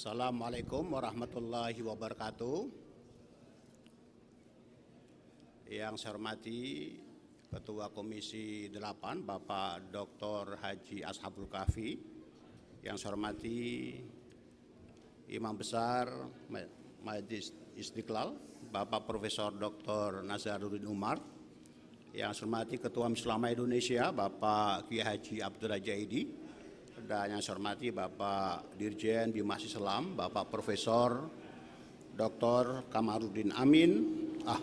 Assalamualaikum warahmatullahi wabarakatuh. Yang saya hormati Ketua Komisi 8 Bapak Dr. Haji Ashabul Kafi, yang saya hormati Imam Besar Majlis Istiqlal, Bapak Profesor Dr. Nazaruddin Umar, yang saya hormati Ketua Muslimah Indonesia Bapak Kiai Haji Abdul Jaidi, dan yang saya hormati Bapak Dirjen Bimasi Selam, Bapak Profesor Dr. Kamarudin Amin. Ah.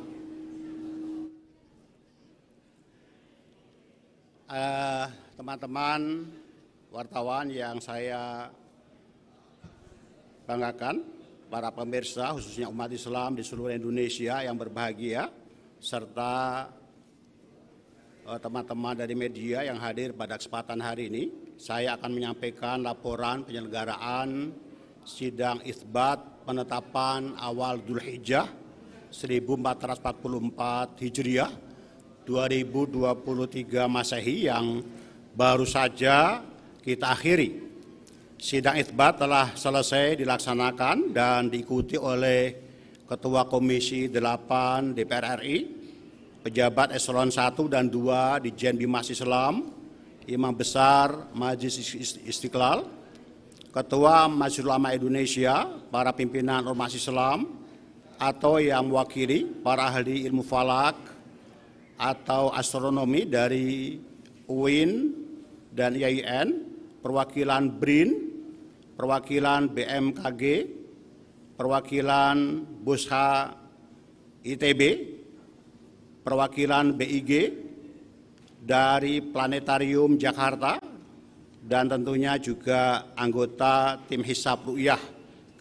Eh, teman-teman wartawan yang saya banggakan, para pemirsa khususnya umat Islam di seluruh Indonesia yang berbahagia, serta eh, teman-teman dari media yang hadir pada kesempatan hari ini saya akan menyampaikan laporan penyelenggaraan sidang isbat penetapan awal Dzulhijjah 1444 Hijriah 2023 Masehi yang baru saja kita akhiri. Sidang isbat telah selesai dilaksanakan dan diikuti oleh Ketua Komisi 8 DPR RI, pejabat eselon 1 dan 2 di Masih Islam, Imam Besar Majlis Istiqlal, Ketua Majelis Ulama Indonesia, para pimpinan ormas Islam, atau yang mewakili para ahli ilmu falak atau astronomi dari UIN dan IAIN, perwakilan BRIN, perwakilan BMKG, perwakilan BUSHA ITB, perwakilan BIG, dari Planetarium Jakarta dan tentunya juga anggota tim hisab ru'yah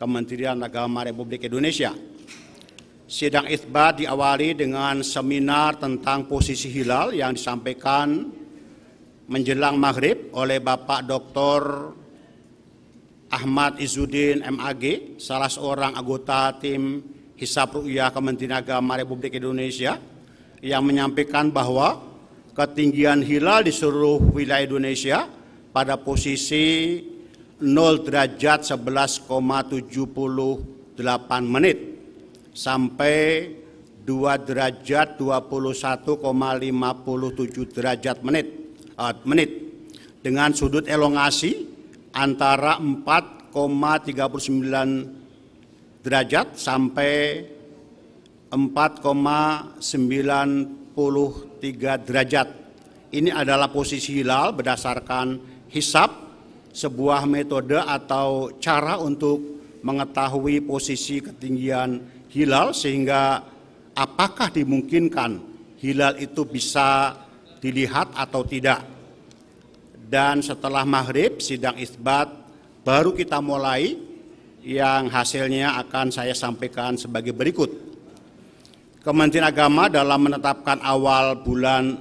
Kementerian Agama Republik Indonesia. Sidang isbat diawali dengan seminar tentang posisi hilal yang disampaikan menjelang maghrib oleh Bapak Dr. Ahmad Izudin MAG, salah seorang anggota tim Hisab Ru'yah Kementerian Agama Republik Indonesia yang menyampaikan bahwa ketinggian hilal di seluruh wilayah Indonesia pada posisi 0 derajat 11,78 menit sampai 2 derajat 21,57 derajat menit uh, menit dengan sudut elongasi antara 4,39 derajat sampai 4,9 derajat. Ini adalah posisi hilal berdasarkan hisap, sebuah metode atau cara untuk mengetahui posisi ketinggian hilal sehingga apakah dimungkinkan hilal itu bisa dilihat atau tidak. Dan setelah maghrib sidang isbat baru kita mulai yang hasilnya akan saya sampaikan sebagai berikut. Kementerian Agama dalam menetapkan awal bulan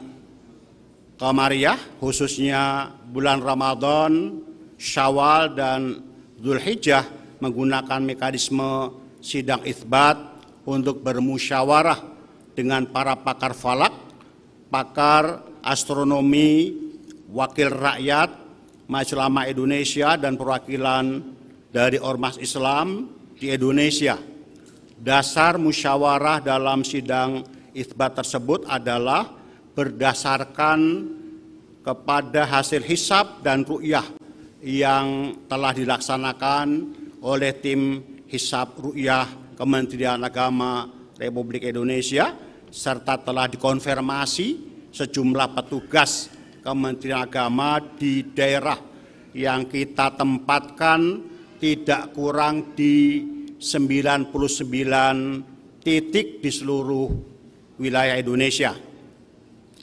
Kamariah, khususnya bulan Ramadan, Syawal, dan Hijjah, menggunakan mekanisme sidang isbat untuk bermusyawarah dengan para pakar falak, pakar astronomi, wakil rakyat, majelis Indonesia dan perwakilan dari ormas Islam di Indonesia Dasar musyawarah dalam sidang isbat tersebut adalah berdasarkan kepada hasil hisap dan ru'yah yang telah dilaksanakan oleh tim hisap ru'yah Kementerian Agama Republik Indonesia serta telah dikonfirmasi sejumlah petugas Kementerian Agama di daerah yang kita tempatkan tidak kurang di 99 titik di seluruh wilayah Indonesia.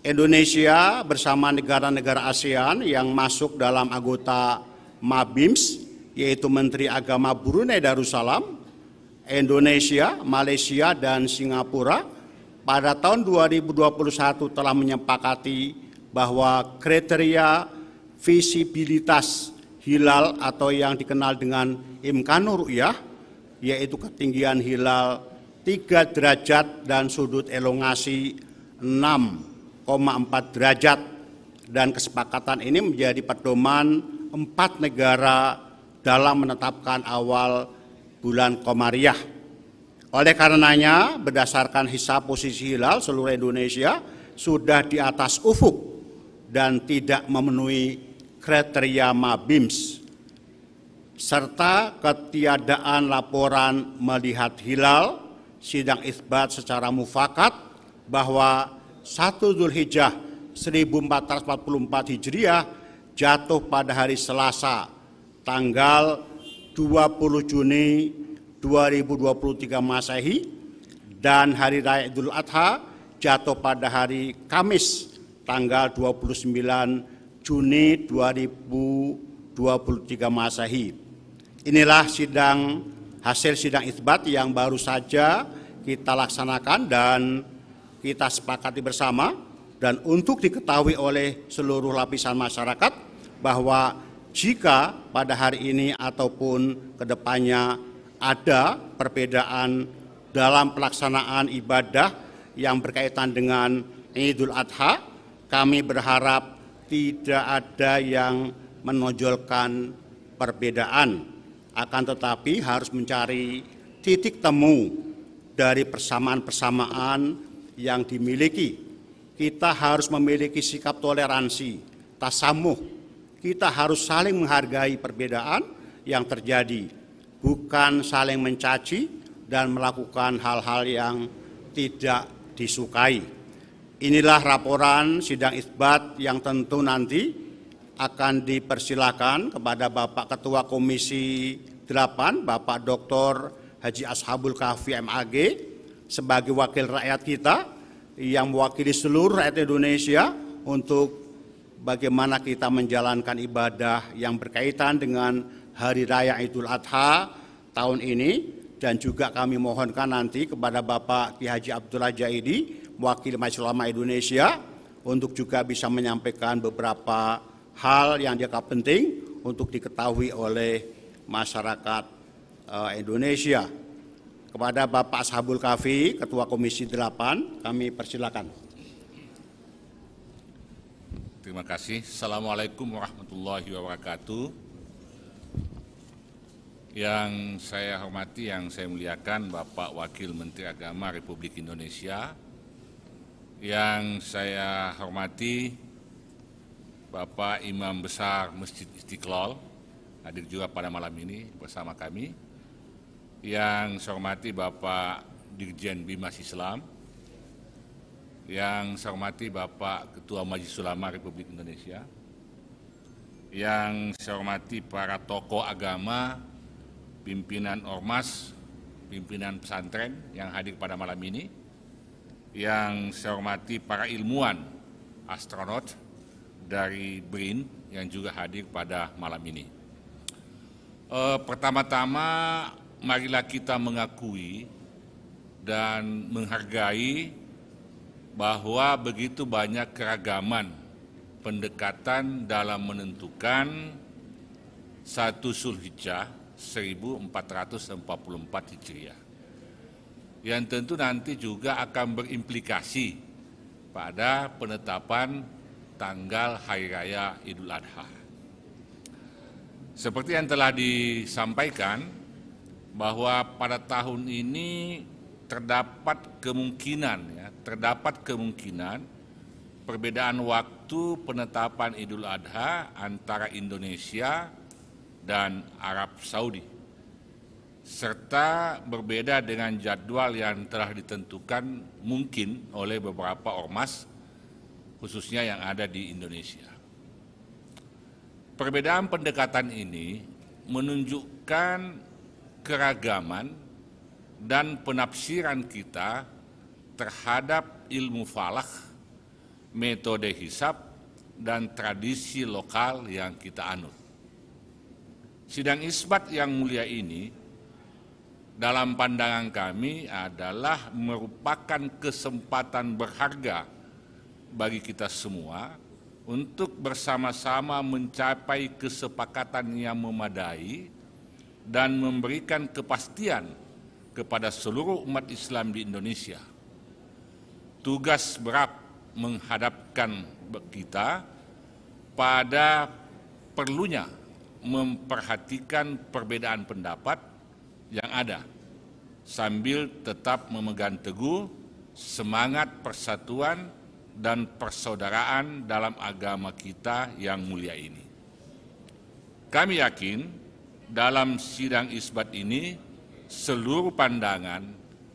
Indonesia bersama negara-negara ASEAN yang masuk dalam anggota MABIMS, yaitu Menteri Agama Brunei Darussalam, Indonesia, Malaysia, dan Singapura, pada tahun 2021 telah menyepakati bahwa kriteria visibilitas hilal atau yang dikenal dengan imkanur ya yaitu ketinggian hilal 3 derajat dan sudut elongasi 6,4 derajat dan kesepakatan ini menjadi pedoman empat negara dalam menetapkan awal bulan Komariah. Oleh karenanya, berdasarkan hisap posisi hilal seluruh Indonesia sudah di atas ufuk dan tidak memenuhi kriteria MABIMS serta ketiadaan laporan melihat hilal sidang isbat secara mufakat bahwa 1 Zulhijjah 1444 Hijriah jatuh pada hari Selasa tanggal 20 Juni 2023 Masehi dan hari Raya Idul Adha jatuh pada hari Kamis tanggal 29 Juni 2023 Masehi. Inilah sidang hasil sidang isbat yang baru saja kita laksanakan dan kita sepakati bersama dan untuk diketahui oleh seluruh lapisan masyarakat bahwa jika pada hari ini ataupun kedepannya ada perbedaan dalam pelaksanaan ibadah yang berkaitan dengan Idul Adha, kami berharap tidak ada yang menonjolkan perbedaan akan tetapi harus mencari titik temu dari persamaan-persamaan yang dimiliki. Kita harus memiliki sikap toleransi, tasamuh. Kita harus saling menghargai perbedaan yang terjadi, bukan saling mencaci dan melakukan hal-hal yang tidak disukai. Inilah laporan sidang isbat yang tentu nanti akan dipersilakan kepada Bapak Ketua Komisi 8, Bapak Dr. Haji Ashabul Kahfi MAG sebagai wakil rakyat kita yang mewakili seluruh rakyat Indonesia untuk bagaimana kita menjalankan ibadah yang berkaitan dengan Hari Raya Idul Adha tahun ini dan juga kami mohonkan nanti kepada Bapak Ki Haji Abdullah Jaidi, Wakil Majelis Ulama Indonesia untuk juga bisa menyampaikan beberapa hal yang dianggap penting untuk diketahui oleh masyarakat eh, Indonesia. Kepada Bapak Sabul Kafi, Ketua Komisi 8, kami persilakan. Terima kasih. Assalamualaikum warahmatullahi wabarakatuh. Yang saya hormati, yang saya muliakan Bapak Wakil Menteri Agama Republik Indonesia, yang saya hormati Bapak Imam Besar Masjid Istiqlal hadir juga pada malam ini bersama kami. Yang saya hormati Bapak Dirjen Bimas Islam, yang saya hormati Bapak Ketua Majelis Ulama Republik Indonesia, yang saya hormati para tokoh agama, pimpinan ormas, pimpinan pesantren yang hadir pada malam ini, yang saya hormati para ilmuwan, astronot, dari BRIN yang juga hadir pada malam ini. E, Pertama-tama, marilah kita mengakui dan menghargai bahwa begitu banyak keragaman pendekatan dalam menentukan satu sulhijjah 1444 Hijriah yang tentu nanti juga akan berimplikasi pada penetapan tanggal Hari Raya Idul Adha. Seperti yang telah disampaikan, bahwa pada tahun ini terdapat kemungkinan, ya, terdapat kemungkinan perbedaan waktu penetapan Idul Adha antara Indonesia dan Arab Saudi, serta berbeda dengan jadwal yang telah ditentukan mungkin oleh beberapa ormas khususnya yang ada di Indonesia. Perbedaan pendekatan ini menunjukkan keragaman dan penafsiran kita terhadap ilmu falak, metode hisap, dan tradisi lokal yang kita anut. Sidang isbat yang mulia ini dalam pandangan kami adalah merupakan kesempatan berharga bagi kita semua untuk bersama-sama mencapai kesepakatan yang memadai dan memberikan kepastian kepada seluruh umat Islam di Indonesia. Tugas berat menghadapkan kita pada perlunya memperhatikan perbedaan pendapat yang ada sambil tetap memegang teguh semangat persatuan dan persaudaraan dalam agama kita yang mulia ini. Kami yakin dalam sidang isbat ini seluruh pandangan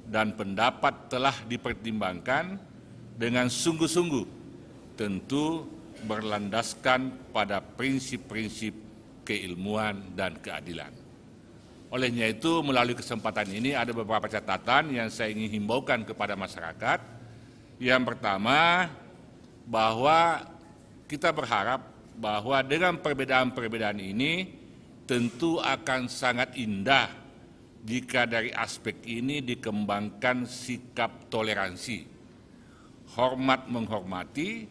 dan pendapat telah dipertimbangkan dengan sungguh-sungguh tentu berlandaskan pada prinsip-prinsip keilmuan dan keadilan. Olehnya itu melalui kesempatan ini ada beberapa catatan yang saya ingin himbaukan kepada masyarakat yang pertama, bahwa kita berharap bahwa dengan perbedaan-perbedaan ini tentu akan sangat indah jika dari aspek ini dikembangkan sikap toleransi, hormat menghormati,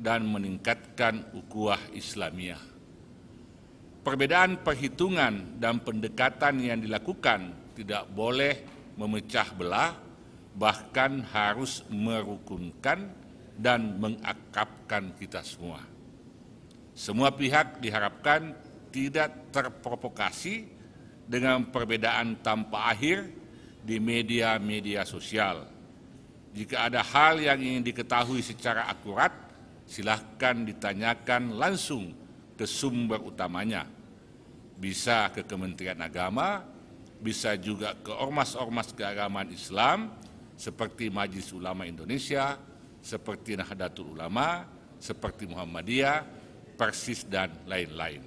dan meningkatkan ukuah Islamiah. Perbedaan perhitungan dan pendekatan yang dilakukan tidak boleh memecah belah bahkan harus merukunkan dan mengakapkan kita semua. Semua pihak diharapkan tidak terprovokasi dengan perbedaan tanpa akhir di media-media sosial. Jika ada hal yang ingin diketahui secara akurat, silahkan ditanyakan langsung ke sumber utamanya. Bisa ke Kementerian Agama, bisa juga ke ormas-ormas keagamaan Islam, seperti Majelis Ulama Indonesia, seperti Nahdlatul Ulama, seperti Muhammadiyah, Persis dan lain-lain.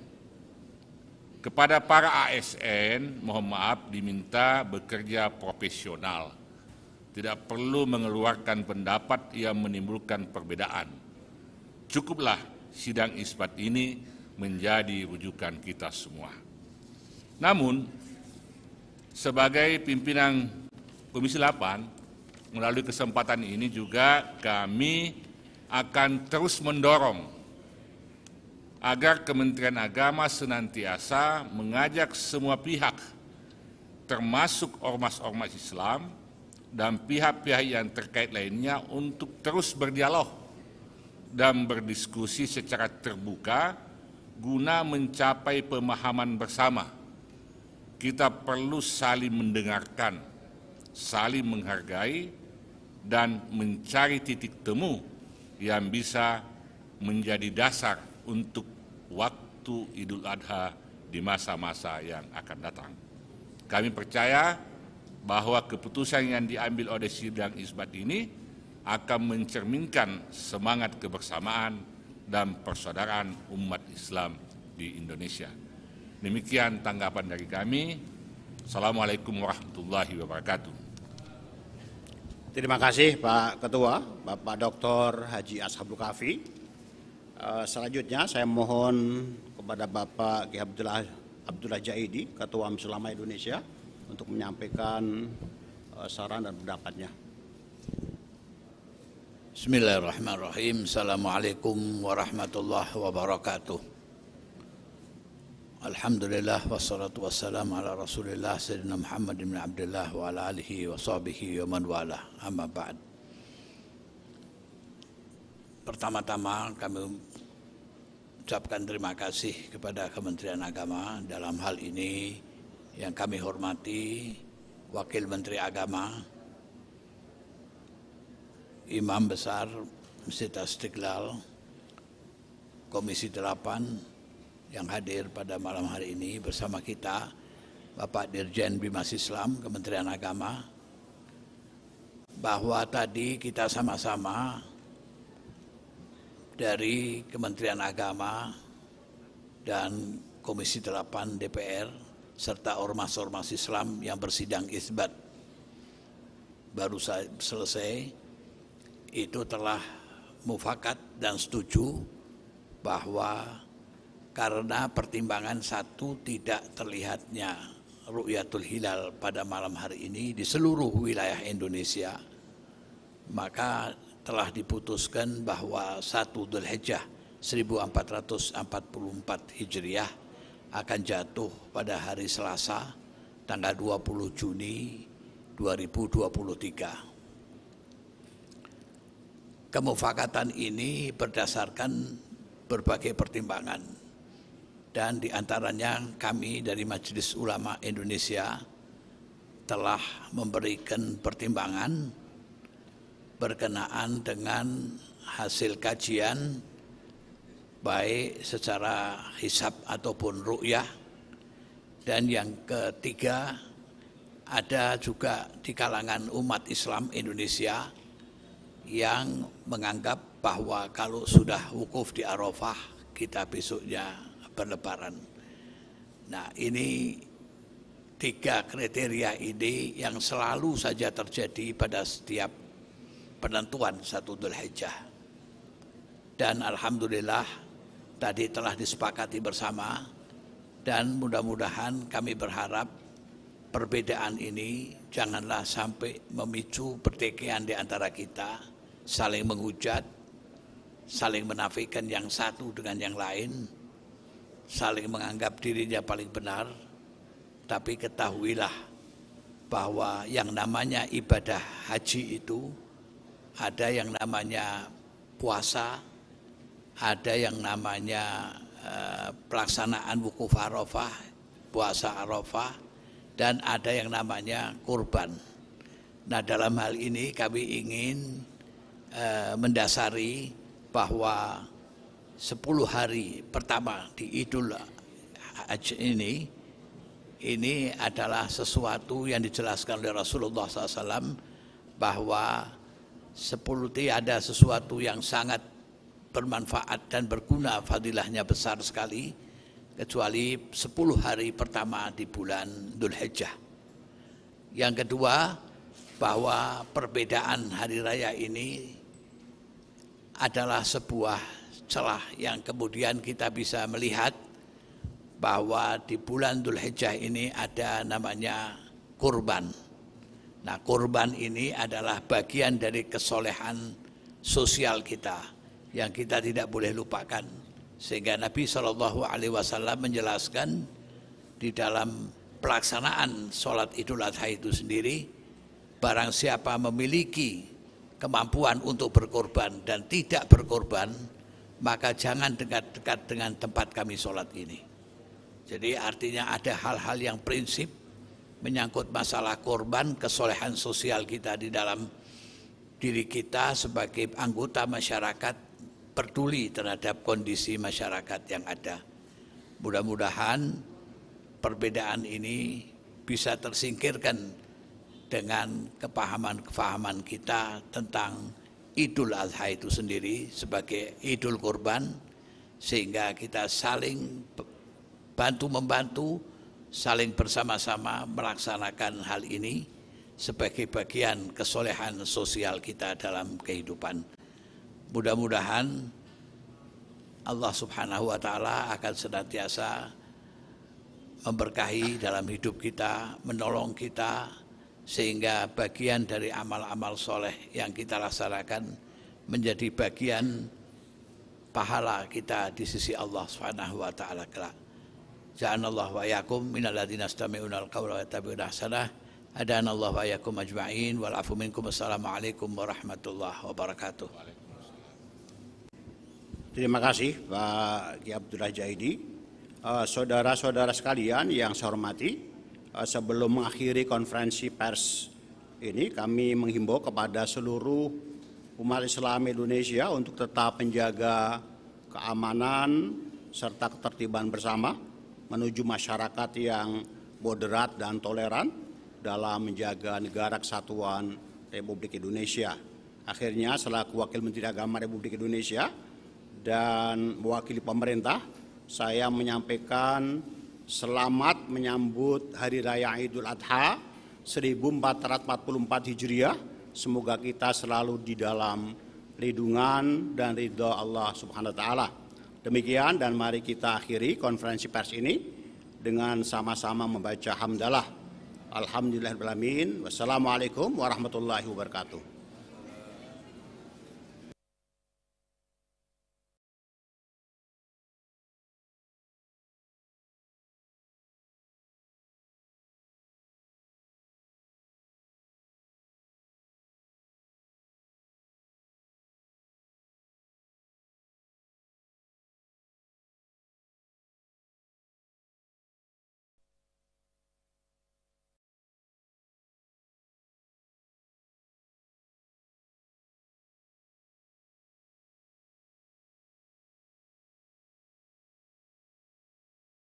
Kepada para ASN, mohon maaf diminta bekerja profesional. Tidak perlu mengeluarkan pendapat yang menimbulkan perbedaan. Cukuplah sidang isbat ini menjadi rujukan kita semua. Namun, sebagai pimpinan Komisi 8, Melalui kesempatan ini juga kami akan terus mendorong agar Kementerian Agama senantiasa mengajak semua pihak, termasuk ormas-ormas Islam dan pihak-pihak yang terkait lainnya untuk terus berdialog dan berdiskusi secara terbuka guna mencapai pemahaman bersama. Kita perlu saling mendengarkan, saling menghargai, dan mencari titik temu yang bisa menjadi dasar untuk waktu Idul Adha di masa-masa yang akan datang. Kami percaya bahwa keputusan yang diambil oleh sidang isbat ini akan mencerminkan semangat kebersamaan dan persaudaraan umat Islam di Indonesia. Demikian tanggapan dari kami. Assalamualaikum warahmatullahi wabarakatuh. Terima kasih Pak Ketua, Bapak Dr. Haji Ashabul Kafi. Eh, selanjutnya saya mohon kepada Bapak Ki Abdullah, Abdullah Jaidi, Ketua Selama Indonesia, untuk menyampaikan eh, saran dan pendapatnya. Bismillahirrahmanirrahim. Assalamualaikum warahmatullahi wabarakatuh. Alhamdulillah wassalatu wassalamu ala Rasulillah sayyidina Muhammad bin Abdullah wa ala alihi wa sahbihi wa man wala. Amma ba'd. Pertama-tama kami ucapkan terima kasih kepada Kementerian Agama dalam hal ini yang kami hormati Wakil Menteri Agama Imam Besar Masjid Istiqlal Komisi 8 yang hadir pada malam hari ini bersama kita Bapak Dirjen Bimas Islam Kementerian Agama bahwa tadi kita sama-sama dari Kementerian Agama dan Komisi 8 DPR serta ormas-ormas Islam yang bersidang isbat baru selesai itu telah mufakat dan setuju bahwa karena pertimbangan satu tidak terlihatnya rukyatul Hilal pada malam hari ini di seluruh wilayah Indonesia maka telah diputuskan bahwa satu Dhul 1444 Hijriah akan jatuh pada hari Selasa tanggal 20 Juni 2023. Kemufakatan ini berdasarkan berbagai pertimbangan dan diantaranya kami dari Majelis Ulama Indonesia telah memberikan pertimbangan berkenaan dengan hasil kajian baik secara hisap ataupun ru'yah dan yang ketiga ada juga di kalangan umat Islam Indonesia yang menganggap bahwa kalau sudah wukuf di Arafah kita besoknya berlebaran. Nah ini tiga kriteria ini yang selalu saja terjadi pada setiap penentuan satu Dhul Hijjah. Dan Alhamdulillah tadi telah disepakati bersama dan mudah-mudahan kami berharap perbedaan ini janganlah sampai memicu pertikaian di antara kita, saling menghujat, saling menafikan yang satu dengan yang lain, saling menganggap dirinya paling benar, tapi ketahuilah bahwa yang namanya ibadah haji itu ada yang namanya puasa, ada yang namanya eh, pelaksanaan wukuf arafah, puasa arafah, dan ada yang namanya kurban. Nah dalam hal ini kami ingin eh, mendasari bahwa 10 hari pertama di Idul Adha ini ini adalah sesuatu yang dijelaskan oleh Rasulullah SAW bahwa seperti ada sesuatu yang sangat bermanfaat dan berguna fadilahnya besar sekali kecuali 10 hari pertama di bulan Dhul Hijjah. Yang kedua bahwa perbedaan hari raya ini adalah sebuah celah yang kemudian kita bisa melihat bahwa di bulan Dhul Hijjah ini ada namanya kurban. Nah kurban ini adalah bagian dari kesolehan sosial kita yang kita tidak boleh lupakan. Sehingga Nabi Shallallahu Alaihi Wasallam menjelaskan di dalam pelaksanaan sholat idul adha itu sendiri, barang siapa memiliki kemampuan untuk berkorban dan tidak berkorban, maka jangan dekat-dekat dengan tempat kami sholat ini. Jadi artinya ada hal-hal yang prinsip menyangkut masalah korban, kesolehan sosial kita di dalam diri kita sebagai anggota masyarakat peduli terhadap kondisi masyarakat yang ada. Mudah-mudahan perbedaan ini bisa tersingkirkan dengan kepahaman-kepahaman kita tentang Idul Adha itu sendiri sebagai Idul Kurban sehingga kita saling bantu membantu saling bersama-sama melaksanakan hal ini sebagai bagian kesolehan sosial kita dalam kehidupan. Mudah-mudahan Allah Subhanahu wa taala akan senantiasa memberkahi dalam hidup kita, menolong kita, sehingga bagian dari amal-amal soleh yang kita laksanakan menjadi bagian pahala kita di sisi Allah Subhanahu wa taala kelak. Ja'anallahu wa yakum minal ladzina istami'una al-qawla wa yattabi'una ahsanah. Adanallahu wa yakum ajma'in wal afu minkum. Assalamualaikum warahmatullahi wabarakatuh. Terima kasih Pak Ki Abdullah Jaidi. Eh, saudara-saudara sekalian yang saya hormati, Eh, sebelum mengakhiri konferensi pers ini kami menghimbau kepada seluruh umat Islam Indonesia untuk tetap menjaga keamanan serta ketertiban bersama menuju masyarakat yang moderat dan toleran dalam menjaga negara kesatuan Republik Indonesia. Akhirnya selaku Wakil Menteri Agama Republik Indonesia dan mewakili pemerintah, saya menyampaikan Selamat menyambut Hari Raya Idul Adha 1444 Hijriah. Semoga kita selalu di dalam lindungan dan ridha Allah Subhanahu wa taala. Demikian dan mari kita akhiri konferensi pers ini dengan sama-sama membaca hamdalah. Alhamdulillahirabbil alamin. Wassalamualaikum warahmatullahi wabarakatuh.